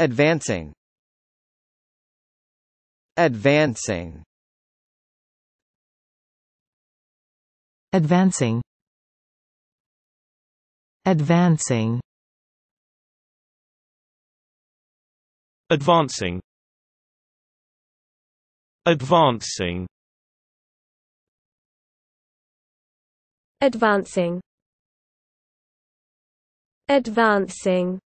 Advancing Advancing Advancing Advancing Advancing Advancing Advancing Advancing